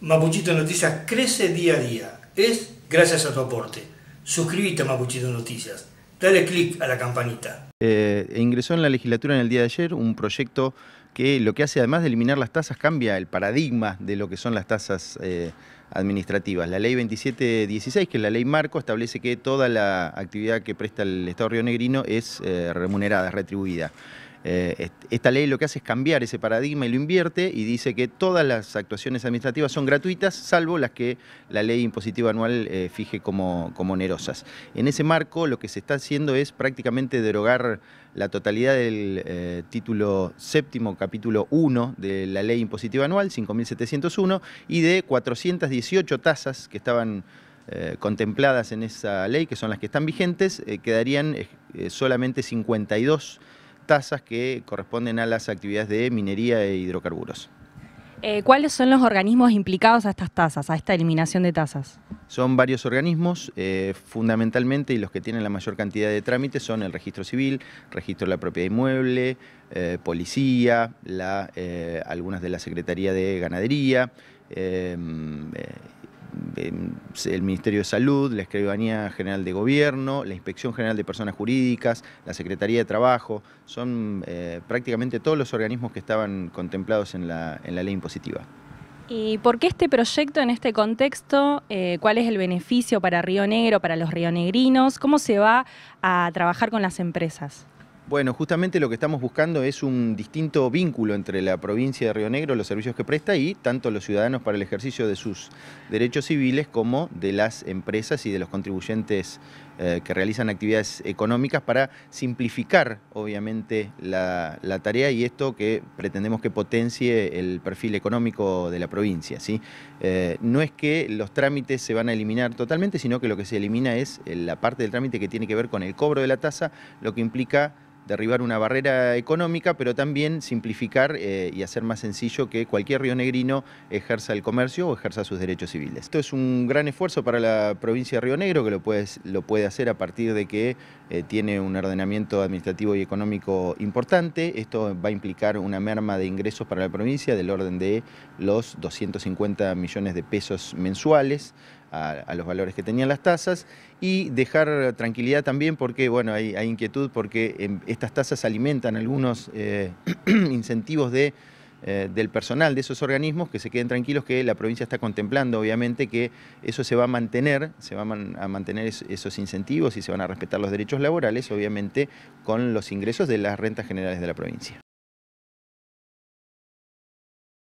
Mapuchito Noticias crece día a día. Es gracias a tu aporte. Suscríbete a Mapuchito Noticias. Dale clic a la campanita. Eh, e ingresó en la legislatura en el día de ayer un proyecto que lo que hace, además de eliminar las tasas, cambia el paradigma de lo que son las tasas eh, administrativas. La ley 2716, que es la ley marco, establece que toda la actividad que presta el Estado Río Negrino es eh, remunerada, es retribuida. Eh, esta ley lo que hace es cambiar ese paradigma y lo invierte y dice que todas las actuaciones administrativas son gratuitas, salvo las que la ley impositiva anual eh, fije como, onerosas. En ese marco lo que se está haciendo es prácticamente derogar la totalidad del eh, título séptimo, capítulo 1 de la ley impositiva anual, 5.701, y de 418 tasas que estaban... contempladas en esa ley, que son las que están vigentes, quedarían solamente 52 tasas que corresponden a las actividades de minería e hidrocarburos. Eh, ¿Cuáles son los organismos implicados a estas tasas, a esta eliminación de tasas? Son varios organismos, eh, fundamentalmente, y los que tienen la mayor cantidad de trámites son el registro civil, registro de la propiedad inmueble, eh, policía, algunas de la Secretaría de Ganadería, eh, el Ministerio de Salud, la Escribanía General de Gobierno, la Inspección General de Personas Jurídicas, la Secretaría de Trabajo, son eh, prácticamente todos los organismos que estaban contemplados en la, ley impositiva. ¿Y por qué este proyecto en este contexto? Eh, ¿Cuál es el beneficio para Río Negro, para los rionegrinos? ¿Cómo se va a trabajar con las empresas? Bueno, justamente lo que estamos buscando es un distinto vínculo entre la provincia de Río Negro, los servicios que presta y tanto los ciudadanos para el ejercicio de sus derechos civiles como de las empresas y de los contribuyentes eh, que realizan actividades económicas para simplificar, obviamente, la, tarea y esto que pretendemos que potencie el perfil económico de la provincia. Eh, no es que los trámites se van a eliminar totalmente, sino que lo que se elimina es eh, la parte del trámite que tiene que ver con el cobro de la tasa, lo que implica derribar una barrera económica, pero también simplificar eh, y hacer más sencillo que cualquier rionegrino ejerza el comercio o ejerza sus derechos civiles. Esto es un gran esfuerzo para la provincia de Río Negro, que lo puede, hacer a partir de que eh, tiene un ordenamiento administrativo y económico importante. Esto va a implicar una merma de ingresos para la provincia del orden de los 250 millones de pesos mensuales a, los valores que tenían las tasas y dejar tranquilidad también porque, bueno, hay, inquietud porque em, estas tasas alimentan algunos eh, incentivos de, eh, del personal de esos organismos, que se queden tranquilos que la provincia está contemplando, obviamente, que eso se va a mantener, se van a mantener esos incentivos y se van a respetar los derechos laborales, obviamente, con los ingresos de las rentas generales de la provincia.